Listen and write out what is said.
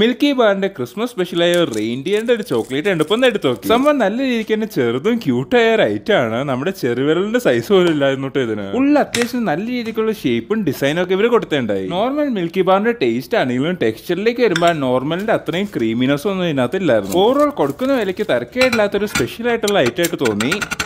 milky ബാറിന്റെ Christmas സ്പെഷ്യലായ റെയിൻഡിയറിന്റെ ഒരു chocolate ഉണ്ട് ഇപ്പം എടുത്തു നോക്കി സംഭവം നല്ല രീതിക്ക് തന്നെ ചെറുതും ക്യൂട്ടായ ഒരു ഐറ്റം ആണ് നമ്മുടെ ചെറുവിരലിന്റെ സൈസ് പോലും ഇല്ലായിരുന്നു ഇതിന് ഉള്ള അത്യാവശ്യം നല്ല രീതിക്കുള്ള ഷേപ്പും ഡിസൈനും ഒക്കെ ഇവർ കൊടുത്തിട്ടുണ്ടായി നോർമൽ മിൽക്കി ബാറിന്റെ ടേസ്റ്റ് ആണെങ്കിലും ടെക്സ്ചറിലേക്ക് വരുമ്പോൾ നോർമലിന്റെ അത്രയും ക്രീമിനെസ് ഒന്നും ഇതിനകത്തില്ലായിരുന്നു ഓവറോൾ കൊടുക്കുന്ന വിലയ്ക്ക് തരക്കേടില്ലാത്തൊരു സ്പെഷ്യൽ ആയിട്ടുള്ള ഐറ്റം ആയിട്ട് തോന്നി